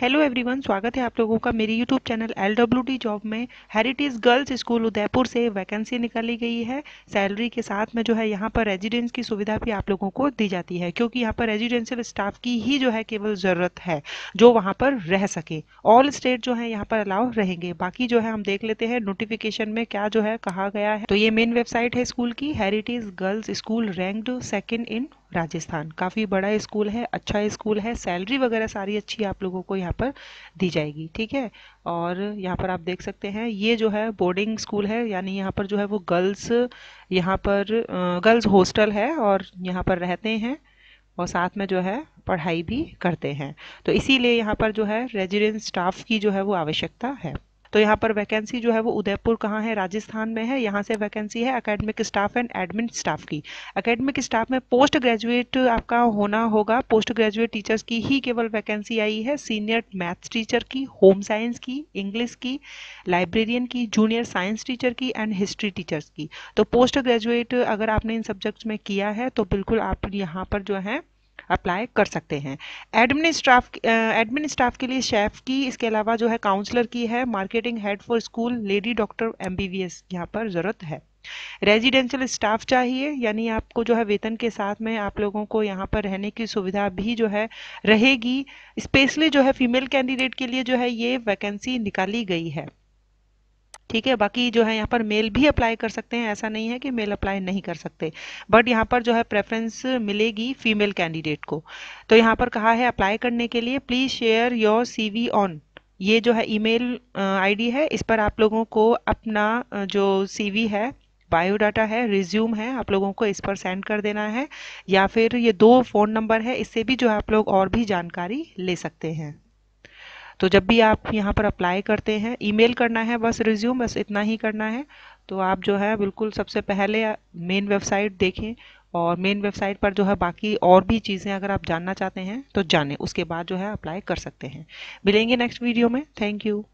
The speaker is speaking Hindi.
हेलो एवरीवन स्वागत है आप लोगों का मेरी YouTube channel L W D job में हेरिटेज गर्ल्स स्कूल उदयपुर से वैकेंसी निकाली गई है सैलरी के साथ में जो है यहाँ पर रेजिडेंस की सुविधा भी आप लोगों को दी जाती है क्योंकि यहाँ पर रेजिडेंशियल स्टाफ की ही जो है केवल ज़रूरत है जो वहाँ पर रह सके ऑल स्टेट जो है यहाँ पर अलाउ रहेंगे बाकी जो है हम देख लेते हैं नोटिफिकेशन में क्या जो है कहा गया है तो ये मेन वेबसाइट है स्कूल की heritage girls school ranked second in Rajasthan काफ़ी बड़ा स्कूल है अच्छा स्कूल है सैलरी वगैरह सारी अच्छी आप लोगों को यहाँ पर दी जाएगी ठीक है और यहाँ पर आप देख सकते हैं ये जो है बोर्डिंग स्कूल है यानी यहाँ पर जो है वो गर्ल्स यहाँ पर गर्ल्स हॉस्टल है और यहाँ पर रहते हैं और साथ में जो है पढ़ाई भी करते हैं तो इसीलिए यहाँ पर जो है रेजिडेंट स्टाफ की जो है वो आवश्यकता है तो यहाँ पर वैकेंसी जो है वो उदयपुर कहाँ है राजस्थान में है यहाँ से वैकेंसी है academic staff and admin staff की अकेडमिक स्टाफ में पोस्ट ग्रेजुएट आपका होना होगा पोस्ट ग्रेजुएट टीचर्स की ही केवल वैकेंसी आई है सीनियर मैथ्स टीचर की होम साइंस की इंग्लिश की लाइब्रेरियन की जूनियर साइंस टीचर की एंड हिस्ट्री टीचर्स की तो पोस्ट ग्रेजुएट अगर आपने इन सब्जेक्ट्स में किया है तो बिल्कुल आप यहाँ पर जो है अप्लाई कर सकते हैं एडमिन स्टाफ एडमिन स्टाफ के लिए शेफ़ की इसके अलावा जो है काउंसलर की है marketing head for school lady doctor M B B S यहाँ पर ज़रूरत है रेजिडेंशियल स्टाफ चाहिए यानी आपको जो है वेतन के साथ में आप लोगों को यहाँ पर रहने की सुविधा भी जो है रहेगी स्पेशली जो है फीमेल कैंडिडेट के लिए जो है ये वैकेंसी निकाली गई है ठीक है बाकी जो है यहाँ पर मेल भी अप्लाई कर सकते हैं ऐसा नहीं है कि मेल अप्लाई नहीं कर सकते बट यहाँ पर जो है प्रेफरेंस मिलेगी फीमेल कैंडिडेट को तो यहाँ पर कहा है अप्लाई करने के लिए please share your C on ये जो है ईमेल आईडी है इस पर आप लोगों को अपना जो सीवी है बायोडाटा है रिज्यूम है आप लोगों को इस पर सेंड कर देना है या फिर ये दो फ़ोन नंबर है इससे भी जो है आप लोग और भी जानकारी ले सकते हैं तो जब भी आप यहाँ पर अप्लाई करते हैं ईमेल करना है बस रिज्यूम बस इतना ही करना है तो आप जो है बिल्कुल सबसे पहले मेन वेबसाइट देखें और मेन वेबसाइट पर जो है बाकी और भी चीज़ें अगर आप जानना चाहते हैं तो जानें उसके बाद जो है अप्लाई कर सकते हैं मिलेंगे नेक्स्ट वीडियो में थैंक यू